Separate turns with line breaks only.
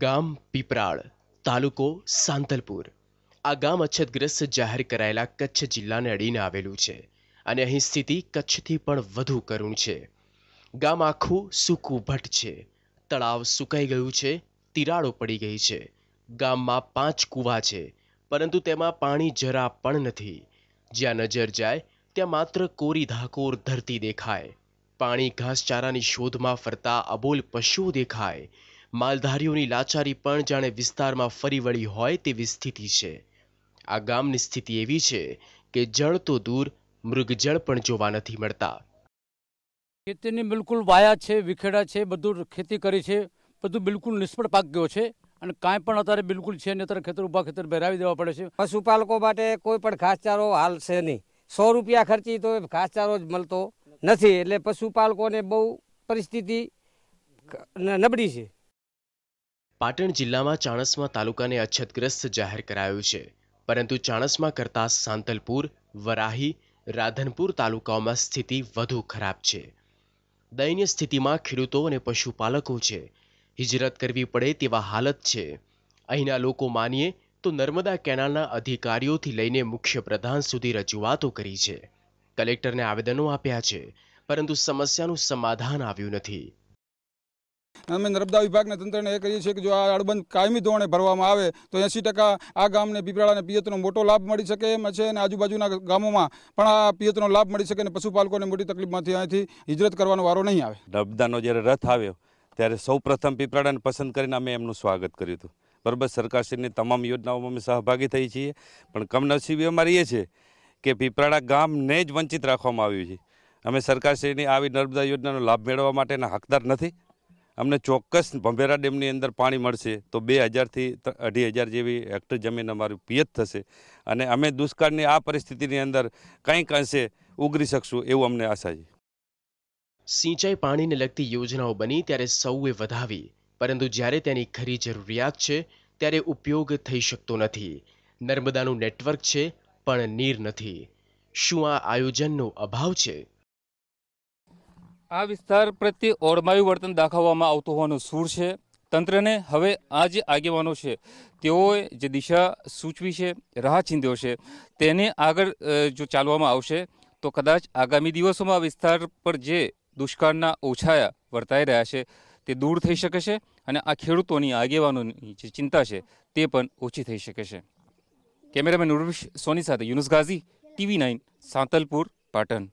ગામ પીપરાળ તાલુકો સાંતલપુર આ ગામ અછતગ્રસ્ત જાહેર કરાયેલા કચ્છ જિલ્લાને અડીને આવેલું છે અને અહીં સ્થિતિ કચ્છથી પણ વધુ કરુણ છે ગામ આખું સૂકું ભટ્ટ છે તળાવ સુકાઈ ગયું છે તિરાડો પડી ગઈ છે ગામમાં પાંચ કૂવા છે પરંતુ તેમાં પાણી જરા પણ નથી જ્યાં નજર જાય ત્યાં માત્ર કોરી ધાકોર ધરતી દેખાય પાણી ઘાસચારાની શોધમાં ફરતા અબોલ પશુઓ દેખાય માલધારીઓની લાચારી પણ જાણે વિસ્તારમાં ફરી વળી હોય તેવી સ્થિતિ છે આ ગામની સ્થિતિ એવી છે કે જળ તો દૂર મૃગજળ પણ જોવા નથી મળતા
ખેતીની બિલકુલ વાયા છે વિખેડા છે બધું ખેતી કરી છે બધું બિલકુલ નિષ્ફળ પાક ગયો છે અને કાંઈ પણ અત્યારે બિલકુલ છે નહીં અત્યારે
ખેતર ઉભા ખેતર ભેરાવી દેવા પડે છે પશુપાલકો માટે કોઈ પણ ઘાસચારો હાલશે નહીં સો રૂપિયા ખર્ચી તો ઘાસચારો જ મળતો નથી એટલે પશુપાલકોને બહુ પરિસ્થિતિ નબળી છે
પાટણ જિલ્લામાં ચાણસ્મા તાલુકાને અછતગ્રસ્ત જાહેર કરાયું છે પરંતુ ચાણસ્મા કરતા સાંતલપુર વરાહી રાધનપુર તાલુકાઓમાં સ્થિતિ વધુ ખરાબ છે દયનીય સ્થિતિમાં ખેડૂતો અને પશુપાલકો છે હિજરત કરવી પડે તેવા હાલત છે અહીંના લોકો માનીએ તો નર્મદા કેનાલના અધિકારીઓથી લઈને મુખ્ય પ્રધાન સુધી રજૂઆતો કરી છે કલેક્ટરને આવેદનો આપ્યા છે પરંતુ સમસ્યાનું સમાધાન આવ્યું નથી
અમે નર્મદા વિભાગના તંત્રને એ કહીએ છીએ કે જો આ અડબંધ કાયમી ધોરણે ભરવામાં આવે તો એંસી ટકા આ ગામને પીપળાને પિયતનો મોટો લાભ મળી શકે એમ છે અને આજુબાજુના ગામોમાં પણ આ પિયતનો લાભ મળી શકે અને પશુપાલકોને મોટી તકલીફમાંથી અહીંથી હિજરત કરવાનો વારો નહીં આવે
નર્મદાનો જ્યારે રથ આવ્યો ત્યારે સૌ પ્રથમ પીપળાને પસંદ કરીને અમે એમનું સ્વાગત કર્યું હતું બરાબર સરકારશ્રીની તમામ યોજનાઓમાં અમે સહભાગી થઈ છીએ પણ કમનસીબી અમારી એ છે કે પીપરાડા ગામને જ વંચિત રાખવામાં આવ્યું છે અમે સરકારશ્રીની આવી નર્મદા યોજનાનો લાભ મેળવવા માટેના હકદાર નથી અમને ચોક્કસ ભંભેરા ડેમની અંદર પાણી મળશે તો બે હજારથી અઢી હજાર જેવી હેક્ટર જમીન અમારું પિયત થશે અને અમે દુષ્કાળની આ પરિસ્થિતિની અંદર કંઈક અંશે ઉગરી શકશું એવું અમને આશા
છે સિંચાઈ પાણીને લગતી યોજનાઓ બની ત્યારે સૌએ વધાવી પરંતુ જ્યારે તેની ખરી જરૂરિયાત છે ત્યારે ઉપયોગ થઈ શકતો નથી નર્મદાનું નેટવર્ક છે પણ નીર નથી શું આ આયોજનનો અભાવ છે આ વિસ્તાર પ્રત્યે
ઓળમાયું વર્તન દાખવવામાં આવતું હોવાનો સૂર છે તંત્રને હવે આ જે આગેવાનો છે તેઓએ જે દિશા સૂચવી છે રાહ ચીંધ્યો છે તેને આગળ જો ચાલવામાં આવશે તો કદાચ આગામી દિવસોમાં આ વિસ્તાર પર જે દુષ્કાળના ઓછાયા વર્તાઈ રહ્યા છે તે દૂર થઈ શકે છે અને આ ખેડૂતોની આગેવાનોની જે ચિંતા છે તે પણ ઓછી થઈ શકે છે કેમેરામેન ઉર્વિશ સોની સાથે યુનુસ ગાઝી ટીવી નાઇન સાંતલપુર
પાટણ